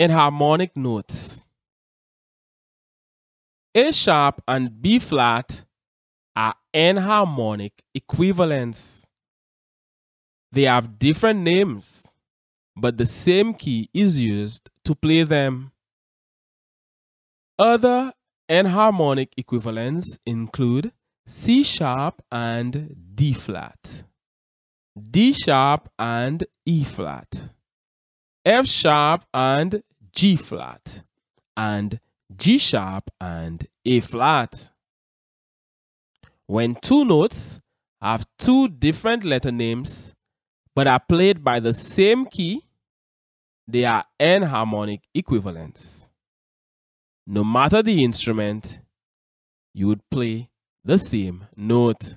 in harmonic notes. A sharp and B flat are enharmonic equivalents. They have different names, but the same key is used to play them. Other enharmonic equivalents include C sharp and D flat, D sharp and E flat, F sharp and G flat and G sharp and A flat. When two notes have two different letter names but are played by the same key, they are enharmonic equivalents. No matter the instrument, you would play the same note.